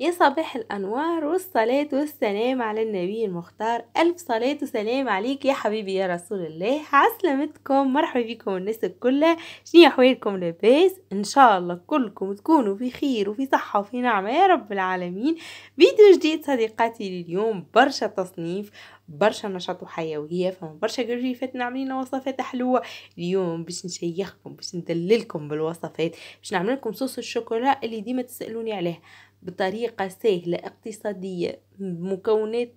يا صباح الأنوار والصلاة والسلام على النبي المختار ألف صلاة وسلام عليك يا حبيبي يا رسول الله عسلامتكم مرحبا بكم الناس الكل شنو أحوالكم لاباس إن شاء الله كلكم تكونوا في خير وفي صحة وفي نعمة يا رب العالمين فيديو جديد صديقاتي لليوم برشا تصنيف برشا نشاط وحيويه فما برشا جريفات عاملين وصفات حلوه اليوم باش نشيخكم باش ندللكم بالوصفات باش نعمل لكم صوص الشوكولا اللي ديما تسالوني عليه بطريقة سهلة اقتصادية مكونات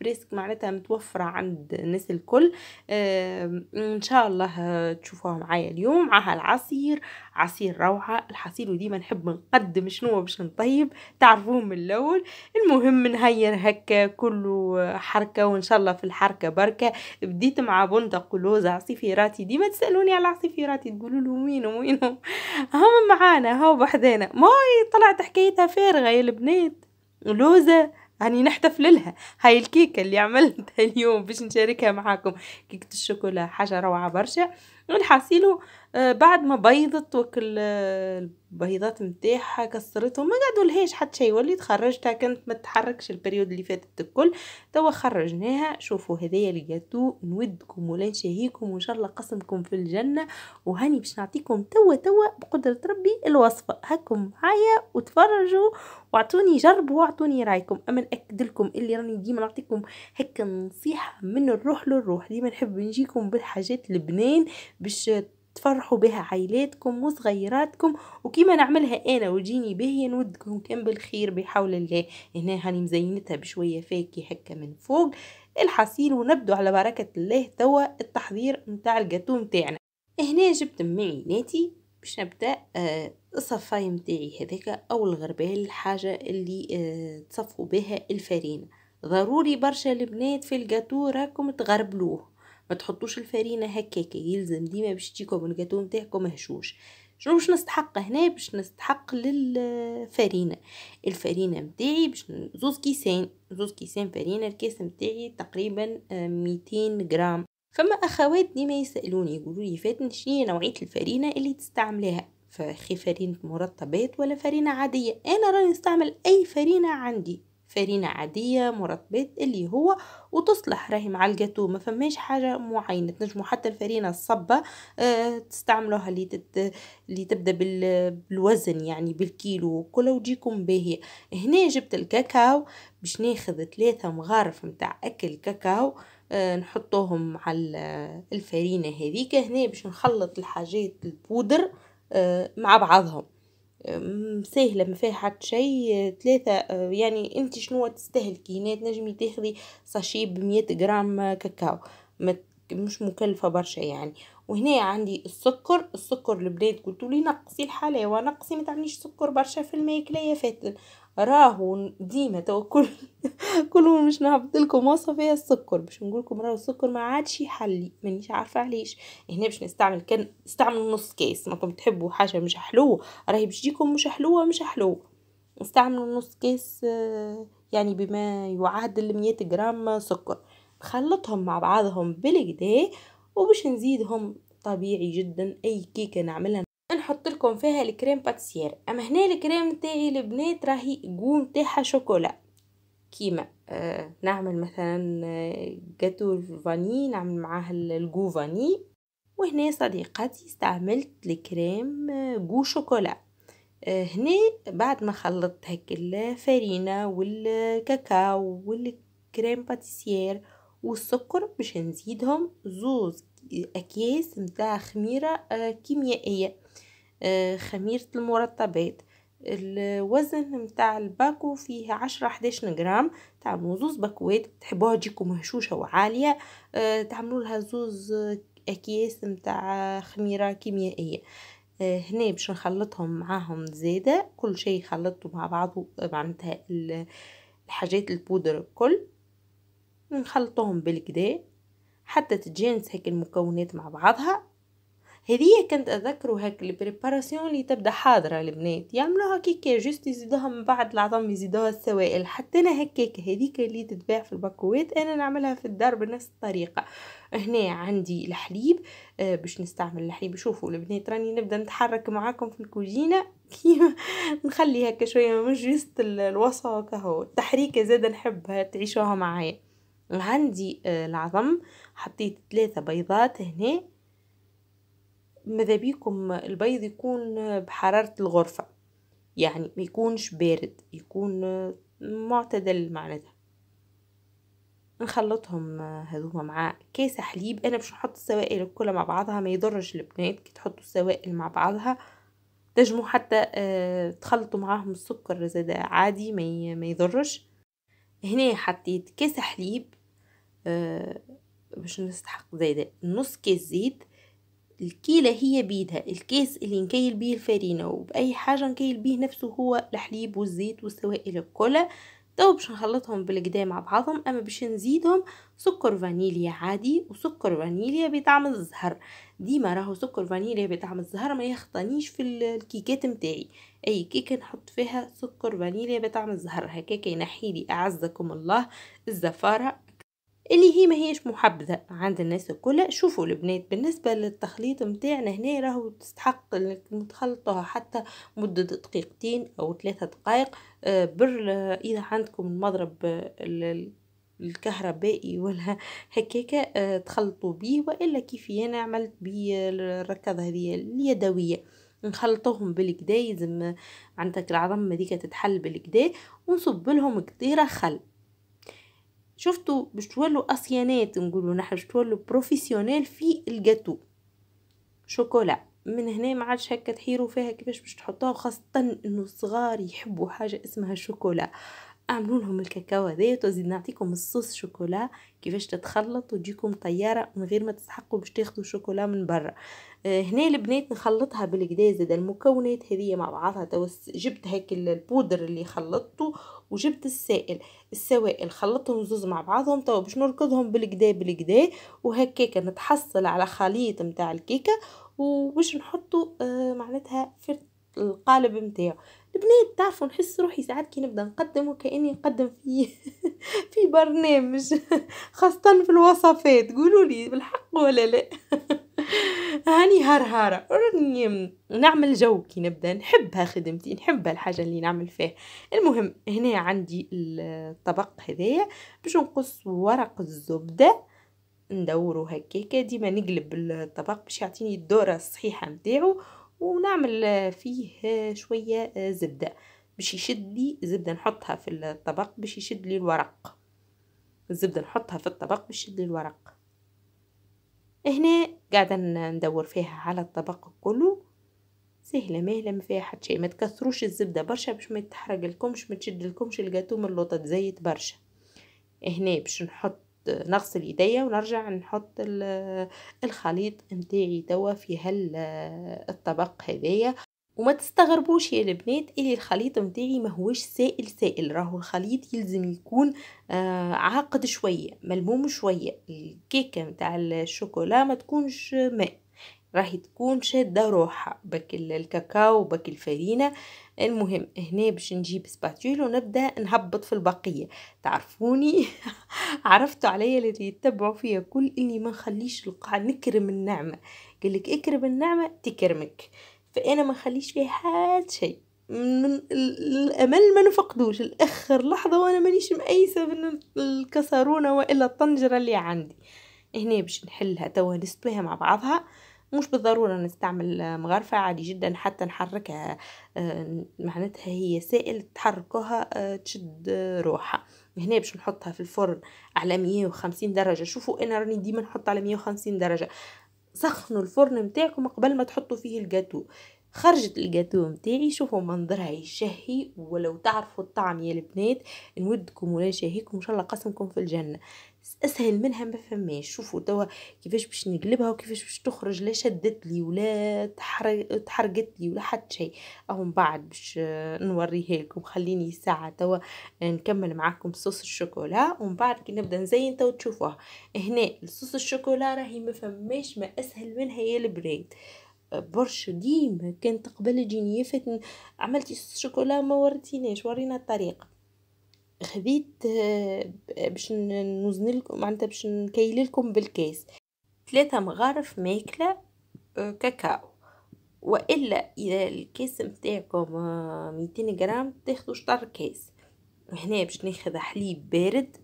بريسك معناتها متوفرة عند الناس الكل آه، ان شاء الله تشوفوها معايا اليوم معها العصير عصير روعة الحصير وديما نحب نقدم شنو باش نطيب تعرفوه من الاول المهم نهير هكا كله حركة وان شاء الله في الحركة بركة بديت مع بندق ولوز عصيفيراتي ديما تسألوني على عصيفيراتي تقولوا له وينهم وينهم هم معانا هاو بحذانا ما طلعت حكايتها فارغة يا البنات لوزة هاني نحتفل لها هاي الكيكة اللي عملتها اليوم باش نشاركها معاكم كيكة الشوكولا حاجة روعة برشا والحاسيلو آه، بعد ما بيضت وكل آه، البيضات نتاعها كسرتهم ما قعدوا لهيش حتى شيء وليت تخرجتها كانت ما تتحركش البريود اللي فاتت الكل توا خرجناها شوفوا هذايا الجاتو نودكم ولا نشهيكم وان شاء الله قسمكم في الجنه وهاني باش نعطيكم توا توا بقدره ربي الوصفه هاكم معايا وتفرجوا واعطوني جربوا واعطوني رايكم اما ناكد لكم اللي راني ديما نعطيكم هكا نصيحه من الروح للروح ديما نحب نجيكم بالحاجات لبنان باش تفرحوا بها عائلاتكم وصغيراتكم وكيما نعملها انا وجيني به نودكم كم بالخير بحول الله هنا هاني مزينتها بشويه فاكهه هكا من فوق الحصيل ونبدو على بركه الله توا التحضير نتاع الجاتو نتاعنا هنا جبت معيناتي باش نبدا آه الصفاي نتاعي هذاك او الغربال الحاجه اللي آه تصفوا بها الفرينه ضروري برشا البنات في الجاتو راكم تغربلوه ما تحطوش الفرينه هكاك يلزم ديما باش تجيكم الجاتو نتاعكم مهشوش شنو باش نستحق هنا باش نستحق للفرينه الفرينه نتاعي باش زوز كيسان زوز كيسان فرينه الكاس نتاعي تقريبا 200 آه، غرام فما اخوات ديما يسالوني يقولوا لي فاتن شنو نوعيه الفرينه اللي تستعملها فخي فرينه مرطبات ولا فرينه عاديه انا راني نستعمل اي فرينه عندي فرينة عادية مرطبات اللي هو وتصلح راهي مع الجاتو ما فماش حاجة معينة تنجمو حتى الفرينة الصبة أه تستعملوها اللي, تت... اللي تبدا بال... بالوزن يعني بالكيلو وكلها وتجيكم باهية هنا جبت الكاكاو باش ناخذ ثلاثة مغارف متاع أكل كاكاو آه، نحطوهم مع الفرينة هذيك هنا باش نخلط الحاجات البودر آه، مع بعضهم سهله ما فيها حتى شيء ثلاثة أه، يعني انت شنو تستهلكي هنا تنجمي تاخذي ساشي بمية غرام كاكاو مش مكلفه برشا يعني وهنا عندي السكر السكر البنات قلتولي نقصي الحلاوه نقصي ما تعمليش سكر برشا في الماكله يا فاتن راهو ديما تو كل كل مش نهبط لكم وصفه فيها السكر باش نقول لكم راهو السكر ما عادش يحلي مانيش عارفه علاش هنا باش نستعمل كان استعملوا نص كاس ماكم تحبوا حاجه مش حلوه راهي باش تجيكم مش حلوه مش حلوه نستعمل نص كاس آه، يعني بما يعادل 100 غرام سكر نخلطهم مع بعضهم بالكدا وباش نزيدهم طبيعي جدا اي كيكه نعملها نحط لكم فيها الكريم باتسيير اما هنا الكريم تاعي البنات راهي قوم تاعها شوكولا كيما آه نعمل مثلا آه، جاتو فاني نعمل معاه الجو فاني وهنا صديقاتي استعملت الكريم جو آه، شوكولا آه هنا بعد ما خلطت هيك الفارينة والكاكاو والكريم باتيسير والسكر باش نزيدهم زوز آه، اكياس متاع خميره كيميائيه آه، خميرة المرطبات الوزن متاع الباكو فيه عشرة حداشن جرام تعملوا زوز باكوات تحبوها تجيكم مهشوشة وعالية آه، تعملوا لها زوز أكياس متاع خميرة كيميائية آه، هنا باش نخلطهم معاهم زادة كل شيء خلطته مع بعضه معناتها الحاجات البودر الكل نخلطهم بالكدا حتى تتجانس هيك المكونات مع بعضها هذه كنت اذكره هيك البريباراسيون اللي تبدا حاضرة البنات يعملوها كيكة جست يزيدوها من بعد العظم يزيدوها السوائل حتى أنا هكاك هذيك اللي تتباع في الباكوات أنا نعملها في الدار بنفس الطريقة هنا عندي الحليب آه باش نستعمل الحليب شوفوا البنات راني نبدا نتحرك معاكم في الكوزينه كيما نخلي هكا شويه مش جست الوصفه كهو التحريكه زاده نحبها تعيشوها معايا عندي آه العظم حطيت ثلاثة بيضات هنا ماذا بيكم البيض يكون بحرارة الغرفة يعني ما يكونش بارد يكون معتدل معناتها نخلطهم هذوما مع كاسة حليب انا باش نحط السوائل الكل مع بعضها ما يضرش البنات كي تحطوا السوائل مع بعضها تجمو حتى آه، تخلطوا معاهم السكر زاد عادي ما يضرش هنا حطيت كاسة حليب آه، باش نستحق زايدة نص كاس زيت الكيلة هي بيدها الكيس اللي نكيل بيه الفارينة وبأي حاجة نكيل بيه نفسه هو الحليب والزيت والسوائل الكل تو باش نخلطهم بالقدا مع بعضهم اما باش نزيدهم سكر فانيليا عادي وسكر فانيليا بطعم الزهر ديما راهو سكر فانيليا بطعم الزهر ما يخطانيش في الكيكات متاعي اي كيكه نحط فيها سكر فانيليا بطعم الزهر هكاك ينحيلي اعزكم الله الزفاره اللي هي ما هيش محبذة عند الناس الكل شوفوا البنات بالنسبة للتخليط متاعنا هنا راهو تستحق انك تخلطوها حتى مدة دقيقتين او ثلاثة دقائق آه، بر آه، اذا عندكم المضرب آه، الكهربائي ولا هكاكا تخلطوا بيه والا كيفي انا عملت بيه الركض هذه اليدويه نخلطوهم بالكدا يلزم عندك العظم هذيك تتحل بالكدا ونصب لهم كديره خل شفتوا باش تولوا اسيانات نقولوا نحن باش تولوا بروفيسيونيل في الجاتو شوكولا من هنا ما عادش هكا تحيروا فيها كيفاش باش تحطوها خاصه انه الصغار يحبوا حاجه اسمها الشوكولا اعملوا لهم الكاكاو هذايا وتزيد نعطيكم الصوص شوكولا كيفاش تتخلط وتجيكم طياره من غير ما تستحقوا باش تاخذوا شوكولا من برا آه، هنا البنات نخلطها بالكدا زاد المكونات هذه مع بعضها توس جبت هيك البودر اللي خلطته وجبت السائل السوائل خلطتهم زوز مع بعضهم توا باش نركضهم بالكدا بالكدا وهكاك نتحصل على خليط نتاع الكيكه وباش نحطه آه، معناتها في القالب نتاعو البنات تعرفوا نحس روحي ساعات كي نبدا نقدم وكاني نقدم في في برنامج خاصه في الوصفات قولوا لي بالحق ولا لا هاني هرهارة راني نعمل جو كي نبدا نحبها خدمتي نحبها الحاجة اللي نعمل فيها المهم هنا عندي الطبق هذايا باش نقص ورق الزبدة ندورو هكاكا ديما نقلب الطبق باش يعطيني الدورة الصحيحة متاعو ونعمل آه، فيه آه، شوية آه، زبدة باش يشد لي زبدة نحطها في الطبق باش يشد لي الورق الزبدة نحطها في الطبق باش يشد لي الورق هنا قاعدة ندور فيها على الطبق كله سهلة مهلة ما فيها حد شيء ما تكثروش الزبدة برشا باش ما تحرق لكمش ما تشد لكمش الجاتو اللوطة تزيت برشا هنا باش نحط نغسل ايديا ونرجع نحط الخليط نتاعي توا في هال الطبق هذايا وما تستغربوش يا البنات اللي الخليط نتاعي ماهوش سائل سائل راهو الخليط يلزم يكون آه، عاقد شويه ملموم شويه الكيكه نتاع الشوكولا ما تكونش ماء راح تكون شادة روحها بك الكاكاو بك الفرينة المهم هنا باش نجيب سباتول ونبدا نهبط في البقيه تعرفوني عرفتوا عليا اللي يتبعوا فيا كل اني ما نخليش القاع نكرم النعمه قالك اكرم النعمه تكرمك فانا ما نخليش فيها حد شيء من الامل ما نفقدوش لاخر لحظه وانا مانيش مأيسة من الكسرونه والا الطنجره اللي عندي هنا باش نحلها توا نستويها مع بعضها مش بالضرورة نستعمل مغرفة عادي جدا حتى نحركها آه، معناتها هي سائل تحركوها آه، تشد آه، روحها هنا باش نحطها في الفرن على 150 درجة شوفوا انا راني ديما نحط على 150 درجة سخنوا الفرن نتاعكم قبل ما تحطوا فيه الجاتو خرجت الجاتو نتاعي شوفوا منظرها يشهي ولو تعرفوا الطعم يا البنات نودكم ولا شهيكم ان شاء الله قسمكم في الجنه اسهل منها ما فماش شوفوا توا كيفاش باش نقلبها وكيفاش باش تخرج لا شدت لي ولا تحرقت لي ولا حتى شيء او من بعد باش نوريها لكم خليني ساعه توا نكمل معاكم صوص الشوكولا ومن بعد كي نبدا نزين توا تشوفوها هنا صوص الشوكولا راهي ما فماش ما اسهل منها يا البريد برشا ديما كانت قبل جيني فاتن عملتي صوص الشوكولا ما وريتيناش ورينا الطريقه خذيت آه، باش نوزن لكم معناتها باش نكيل لكم بالكاس ثلاثة مغارف ماكله آه، كاكاو والا اذا الكاس نتاعكم 200 آه، غرام تاخذوا شطر كاس هنا باش ناخذ حليب بارد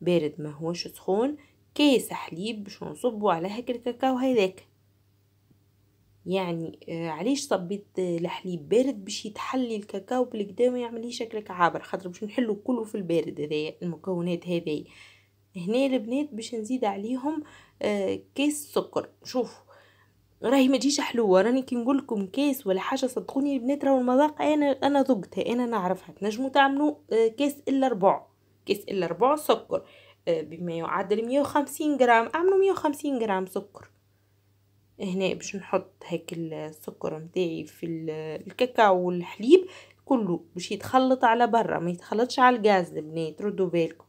بارد ما هوش سخون كاس حليب باش نصبوا على هكا الكاكاو هذاك يعني آه، علاش صبيت الحليب بارد باش يتحلي الكاكاو بالكدا ما يعمل شكلك عابر خاطر باش نحلو كله في البارد هذا المكونات هذه هنا البنات باش نزيد عليهم آه، كاس سكر شوفوا راهي ما تجيش حلوه راني كي نقول لكم كاس ولا حاجه صدقوني البنات راهو المذاق انا انا ذقتها انا نعرفها تنجموا تعملوا آه، كاس الا ربع كاس الا ربع سكر بما يعادل 150 غرام اعملوا 150 غرام سكر هنا باش نحط هيك السكر نتاعي في الكاكاو والحليب كله باش يتخلط على برا ما يتخلطش على الغاز البنات ردوا بالكم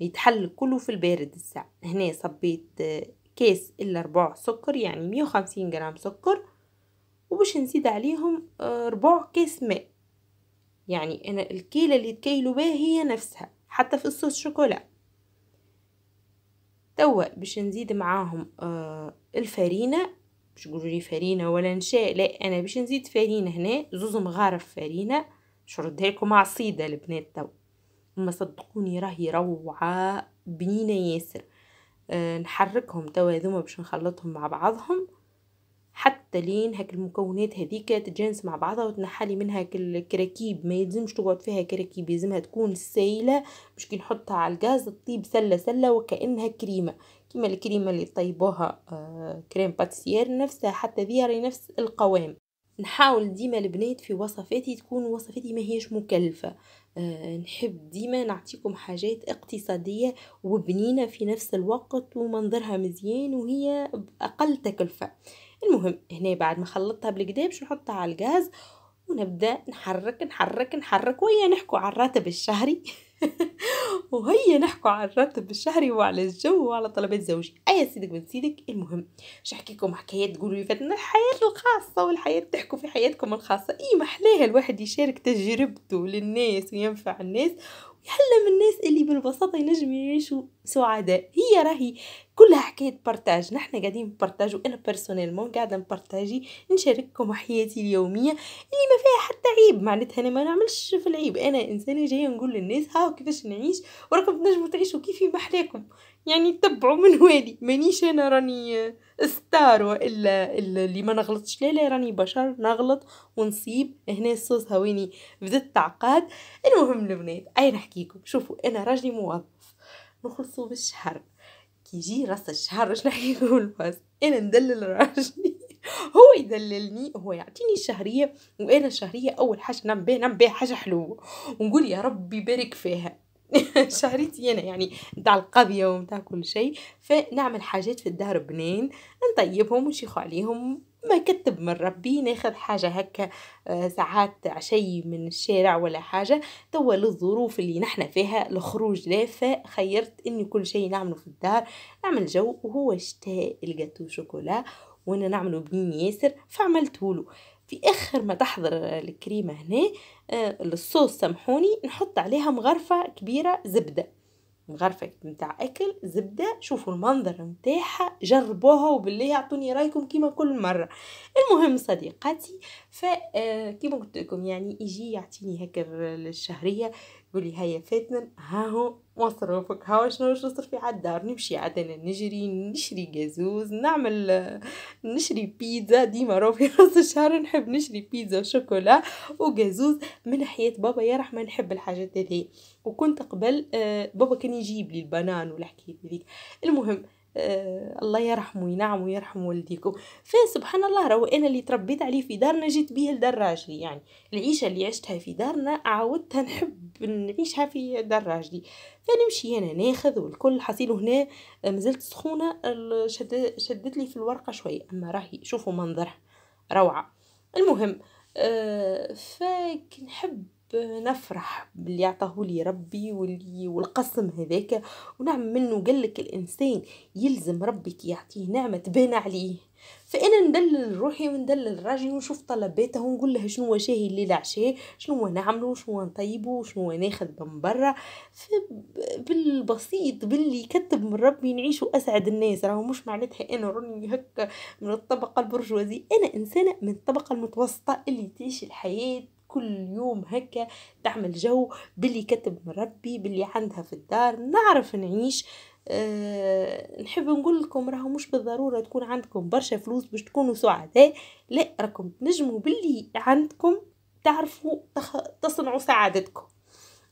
يتحل كله في البارد الساعة هنا صبيت كاس الا ربع سكر يعني 150 غرام سكر وباش نزيد عليهم آه، ربع كاس ماء يعني انا الكيله اللي تكيلوا بها هي نفسها حتى في الصوص شوكولا توا باش نزيد معاهم آه الفرينة باش لي فرينة ولا نشاء لا انا باش نزيد فرينة هنا زوز مغارف فرينة باش نردها لكم عصيدة البنات توا ما صدقوني راهي روعة بنينة ياسر آه نحركهم توا هذوما باش نخلطهم مع بعضهم حتى لين هاك المكونات هذيك تتجانس مع بعضها وتنحلي منها الكراكيب ما يلزمش تقعد فيها كراكيب يلزمها تكون سايله باش كي نحطها على الغاز تطيب سله سله وكانها كريمه كيما الكريمه اللي طيبوها آه كريم باتسيير نفسها حتى ذي راهي نفس القوام نحاول ديما البنات في وصفاتي تكون وصفاتي ما هيش مكلفه آه، نحب ديما نعطيكم حاجات اقتصادية وبنينة في نفس الوقت ومنظرها مزيان وهي بأقل تكلفة المهم هنا بعد ما خلطتها بالكدا باش نحطها على الغاز ونبدأ نحرك نحرك نحرك وهي نحكوا على الراتب الشهري وهي نحكوا على الراتب الشهري وعلى الجو وعلى طلبات زوجي اي سيدك من سيدك المهم مش حكايات تقولوا لي فاتنا الحياه الخاصه والحياه تحكوا في حياتكم الخاصه اي محلاها الواحد يشارك تجربته للناس وينفع الناس ويحلم الناس اللي بالبساطه ينجم يعيشوا سعداء هي راهي كلها حكايه بارتاج نحن قاعدين نبارتاجو انا مون قاعده نبارتاجي نشارككم حياتي اليوميه اللي ما فيها حتى عيب معناتها انا ما نعملش في العيب انا انسانه جايه نقول للناس هاو كيفاش نعيش وراكم تنجموا تعيشوا كيفي محلاكم يعني تبعوا من والي مانيش انا راني ستار والا اللي ما نغلطش لا لا راني بشر نغلط ونصيب هنا الصوص هويني بدت تعقاد المهم البنات اي نحكيكم شوفوا انا راجلي موظف نخلصوا بالشهر كي يجي راس الشهر شنو حيقول باس انا ندلل راجلي هو يدللني هو يعطيني الشهريه وانا الشهريه اول حاجه نعم بها نعم بها حاجه حلوه ونقول يا ربي يبارك فيها شهريتي انا يعني نتاع القضيه ونتاع كل شيء فنعمل حاجات في الدار بنين نطيبهم ونشيخوا عليهم ما كتب من ربي ناخذ حاجة هكا آه، ساعات عشي من الشارع ولا حاجة توا للظروف اللي نحنا فيها الخروج لا خيرت اني كل شيء نعمله في الدار نعمل جو وهو شتاء الجاتو شوكولا وانا نعمله بنين ياسر فعملتهولو في اخر ما تحضر الكريمه هنا آه، الصوص سامحوني نحط عليها مغرفه كبيره زبده مغرفة متاع أكل زبدة شوفوا المنظر نتاعها جربوها وبالله يعطوني رايكم كيما كل مرة المهم صديقاتي فكيما آه، قلت لكم يعني يجي يعطيني هكا الشهرية يقولي هيا فاتن هاهو مصروفك هاو شنو باش نصرفي على الدار نمشي عاد نجري نشري جازوز نعمل نشري بيتزا ديما راه في راس الشهر نحب نشري بيتزا وشوكولا وجازوز من حياة بابا يا رحمة نحب الحاجات هذه وكنت قبل آه، بابا كان يجيب لي البنان والحكايات هذيك المهم آه الله يرحمه ينعم ويرحم والديكم فسبحان الله راهو انا اللي تربيت عليه في دارنا جيت بيه لدار راجلي يعني العيشه اللي عشتها في دارنا عاودتها نحب نعيشها في دار راجلي فنمشي انا ناخذ والكل حصيله هنا آه، مازلت سخونه شد شدت لي في الورقه شويه اما راهي شوفوا منظرها روعه المهم آه فكنحب نفرح باللي عطاهولي ربي واللي والقسم هذاك ونعم منه قالك الانسان يلزم ربك يعطيه نعمه تبان عليه فانا ندلل روحي وندلل راجلي ونشوف طلباته ونقول له شنو شاهي اللي عشاء شنو نعملو شنو نطيبو شنو ناخذ من برا بالبسيط باللي كتب من ربي نعيشو اسعد الناس راهو مش معناتها انا راني هكا من الطبقه البرجوازيه انا انسانه من الطبقه المتوسطه اللي تعيش الحياه كل يوم هكا تعمل جو باللي كتب مربي باللي عندها في الدار نعرف نعيش أه نحب نقول لكم راهو مش بالضروره تكون عندكم برشا فلوس باش تكونوا سعداء لا راكم تنجموا باللي عندكم تعرفوا تخ... تصنعوا سعادتكم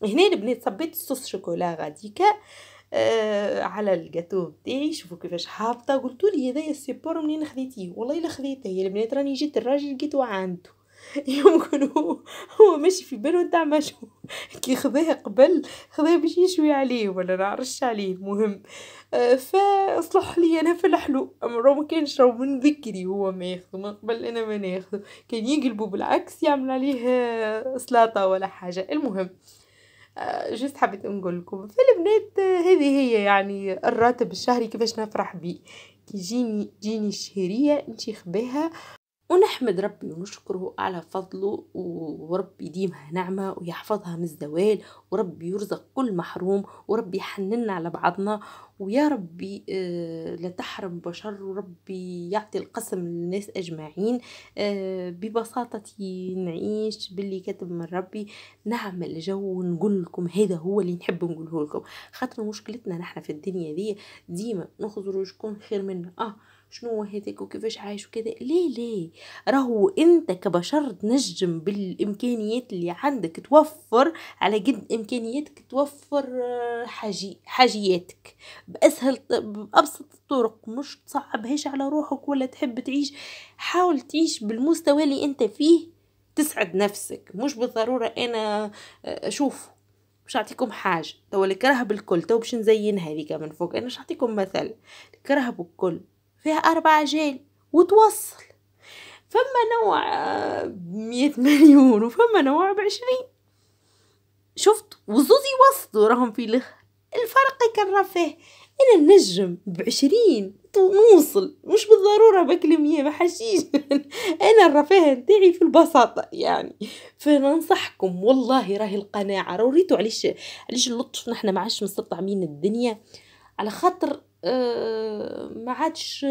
هنا البنات صبيت الصوص شوكولا غاديكا آه على الجاتو بتاعي شوفوا كيفاش هابطه قلتولي لي هذايا السيبور منين خذيتيه والله الا خذيته يا البنات راني جيت الراجل لقيته عنده يمكن هو هو ماشي في بالو نتاع مشوي كي خذاها قبل خذاها باش يشوي عليه ولا نعرش عليه المهم آه، فاصلح لي انا في الحلو راه ما كانش راهو من ذكري هو ما ياخذ من قبل انا ما ناخذ كان يقلبو بالعكس يعمل عليه آه، سلطه ولا حاجه المهم آه، جست حبيت نقول لكم فالبنات هذه هي يعني الراتب الشهري كيفاش نفرح بيه كي جيني تجيني الشهريه نشيخ بها ونحمد ربي ونشكره على فضله وربي يديمها نعمة ويحفظها من الزوال وربي يرزق كل محروم وربي يحننا على بعضنا ويا ربي آه، لا تحرم بشر وربي يعطي القسم للناس أجمعين آه، ببساطة نعيش باللي كتب من ربي نعمل جو ونقول لكم هذا هو اللي نحب نقوله لكم خاطر مشكلتنا نحن في الدنيا دي ديما نخزر شكون خير منا اه شنو هذاك وكيفاش عايش وكذا ليه ليه راهو انت كبشر تنجم بالامكانيات اللي عندك توفر على قد امكانياتك توفر آه، حاجي حاجياتك باسهل بابسط الطرق مش تصعبهاش على روحك ولا تحب تعيش حاول تعيش بالمستوى اللي انت فيه تسعد نفسك مش بالضرورة أنا آه، شوف مش نعطيكم حاجة توا الكرهب الكل تو باش نزينها هذيك من فوق أنا باش نعطيكم مثل الكرهب الكل فيها أربع جيل وتوصل فما نوع بمية آه، مليون وفما نوع بعشرين شفت وزوز يوصلوا راهم في لخ الفرق كان فيه انا نجم بعشرين نوصل مش بالضرورة بكل مية أنا الرفاه نتاعي في البساطة يعني فننصحكم والله راهي القناعة روريتو علاش علاش اللطف نحنا معاش مستطعمين الدنيا على خاطر آه، ما عادش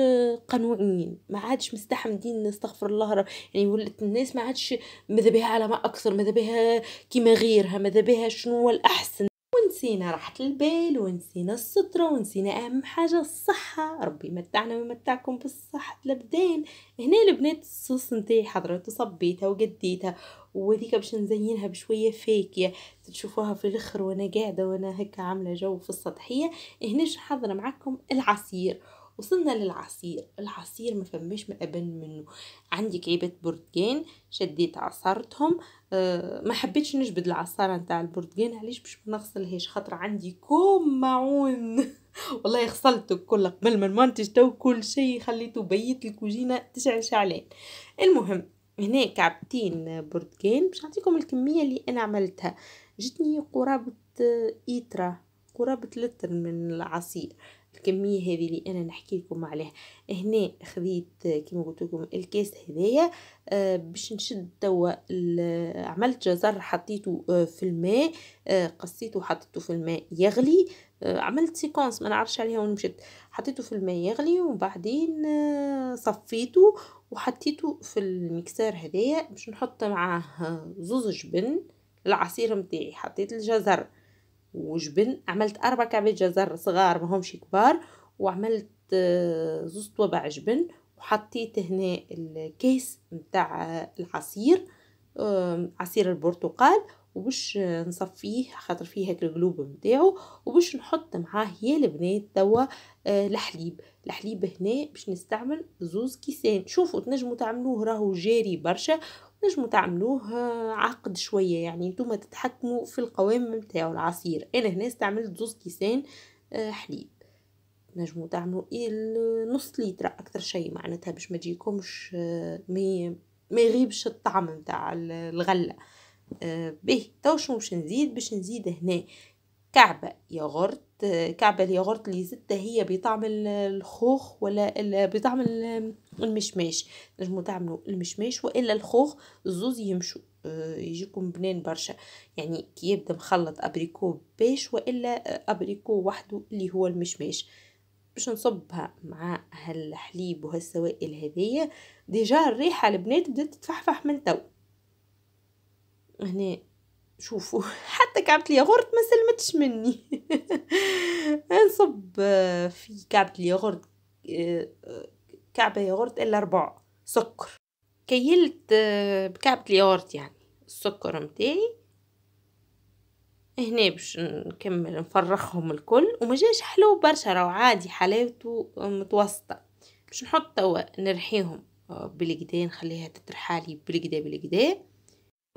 قنوعين ما عادش مستحمدين استغفر الله رب يعني ولت الناس ما عادش ماذا بها على ما اكثر ماذا بها كيما غيرها ماذا بها شنو هو الاحسن ونسينا راحة البال ونسينا السترة ونسينا أهم حاجة الصحة ربي متعنا ويمتعكم بالصحة الأبدان هنا البنات الصوص نتاعي حضرت وصبيتها وقديتها وهذيك باش نزينها بشوية فاكية تشوفوها في الأخر وأنا قاعدة وأنا هكا عاملة جو في السطحية هنا نحضر معاكم العصير وصلنا للعصير العصير ما فماش أبن منه عندي كعيبة برتقان شديت عصرتهم أه ما حبيتش نجبد العصارة نتاع البرتقان علاش باش ما نغسلهاش خاطر عندي كوم معون والله غسلته كل قبل ما المنتج تو كل شيء خليته بيت الكوجينه تشعل شعلان المهم هنا كعبتين برتقان باش نعطيكم الكميه اللي انا عملتها جتني قرابه ايترا آه، قرابه لتر من العصير الكميه هذه اللي انا نحكي لكم عليها هنا خذيت كما قلت لكم الكاس هذايا آه، باش نشد توا عملت جزر حطيته آه، في الماء آه، قصيته وحطيته في الماء يغلي عملت سيكونس ما نعرفش عليها وين مشيت حطيته في الماء يغلي وبعدين صفيته وحطيته في الميكسر هذايا باش نحط معاه زوز جبن العصير متاعي حطيت الجزر وجبن عملت أربع كعبات جزر صغار ماهمش كبار وعملت آه، زوز طوابع جبن وحطيت هنا الكيس نتاع العصير عصير البرتقال وباش نصفيه خاطر فيه هاك القلوب نتاعو وباش نحط معاه يا البنات توا آه، الحليب الحليب هنا باش نستعمل زوز كيسان شوفوا تنجموا تعملوه راهو جاري برشا نجمو تعملوه آه، عقد شوية يعني نتوما تتحكموا في القوام نتاعو العصير أنا هنا استعملت زوز كيسان آه، حليب نجمو تعملوا ايه؟ نص لتر أكثر شيء معناتها باش ما تجيكمش آه، ما يغيبش الطعم متاع الغله آه به تو شنو باش نزيد باش نزيد هنا كعبة ياغورت كعبة الياغورت اللي زدتها هي بطعم الخوخ ولا بطعم المشماش نجمو تعملو المشماش والا الخوخ الزوز يمشو آه، يجيكم بنان برشا يعني كي يبدا مخلط ابريكو باش والا ابريكو وحده اللي هو المشماش باش نصبها مع هالحليب وهالسوائل هذية ديجا الريحة البنات بدات تفحفح من تو هنا شوفوا حتى كعبة الياغورت ما سلمتش مني نصب في كعبة الياغورت آه، كعبة ياغورت إلا ربع سكر كيلت آه، بكعبة الياغورت يعني السكر متاعي هنا باش نكمل نفرخهم الكل وما جاش حلو برشا راهو عادي حلاوته متوسطه باش نحط توا نرحيهم آه، بالقدا نخليها تترحالي بالقدا بالقدا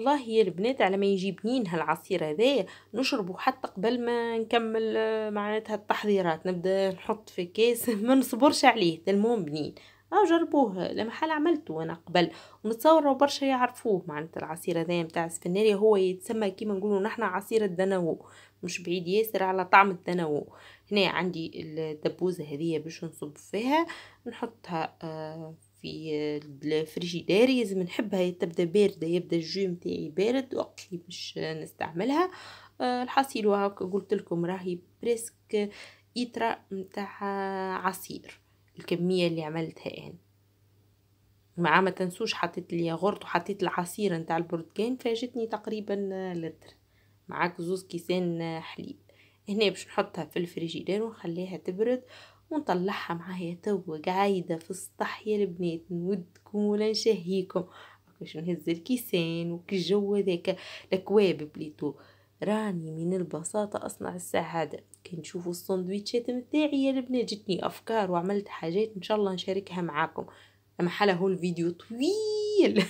والله يا البنات على ما يجي بنين هالعصير هذايا نشربه حتى قبل ما نكمل آه، معناتها التحضيرات نبدا نحط في كاس ما نصبرش عليه تلمون بنين اه جربوه حال عملته انا قبل ونتصور برشا يعرفوه معناتها العصير هذايا نتاع السفناري هو يتسمى كيما نقولوا نحنا عصير الدنو مش بعيد ياسر على طعم الدنو هنا عندي الدبوزه هذه باش نصب فيها نحطها آه في الفريجيدير لازم نحبها تبدا بارده يبدا الجو نتاعي بارد وقت باش نستعملها آه، الحصيل وهاك قلت لكم راهي بريسك ايترا نتاع عصير الكميه اللي عملتها انا مع ما تنسوش حطيت الياغورت وحطيت العصير نتاع البرتقال فاجتني تقريبا لتر معاك زوز كيسان حليب هنا باش نحطها في الفريجيدير ونخليها تبرد ونطلعها معايا تو قاعدة في السطح يا البنات نودكم ولا نشهيكم باش نهز الكيسان الجو هذاك الكواب بليتو راني من البساطة أصنع السعادة كي نشوفوا السندويتشات متاعي يا البنات جتني أفكار وعملت حاجات إن شاء الله نشاركها معاكم محله هو الفيديو طويل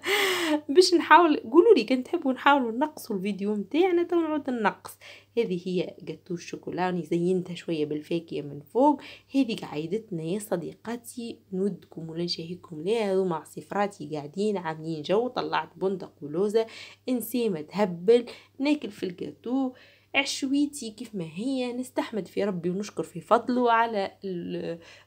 باش نحاول قولوا لي كان تحبوا نحاولوا نقصوا الفيديو نتاعنا تو نعود النقص هذه هي جاتو الشوكولاني زينتها شويه بالفاكهه من فوق هذه قاعدتنا يا صديقاتي نودكم ولا نشاهدكم ليها هذوما صفراتي قاعدين عاملين جو طلعت بندق ولوزه انسيمه تهبل ناكل في الجاتو عشويتي كيف ما هي نستحمد في ربي ونشكر في فضله على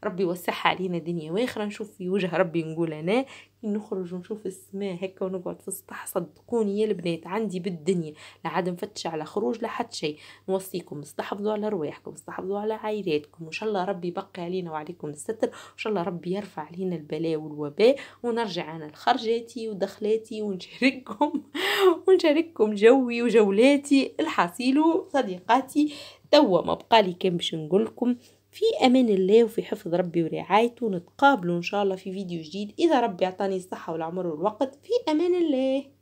ربي وسعها علينا دنيا واخره نشوف في وجه ربي نقول انا نخرج ونشوف السماء هكا ونقعد في السطح صدقوني يا البنات عندي بالدنيا لا عاد نفتش على خروج لا حد شيء نوصيكم استحفظوا على رواحكم استحفظوا على عائلاتكم وان شاء الله ربي يبقي علينا وعليكم الستر وان شاء الله ربي يرفع علينا البلاء والوباء ونرجع انا لخرجاتي ودخلاتي ونشارككم ونشارككم جوي وجولاتي الحصيل صديقاتي توا ما بقالي كان باش نقول لكم في أمان الله وفي حفظ ربي ورعايته نتقابلوا إن شاء الله في فيديو جديد إذا ربي أعطاني الصحة والعمر والوقت في أمان الله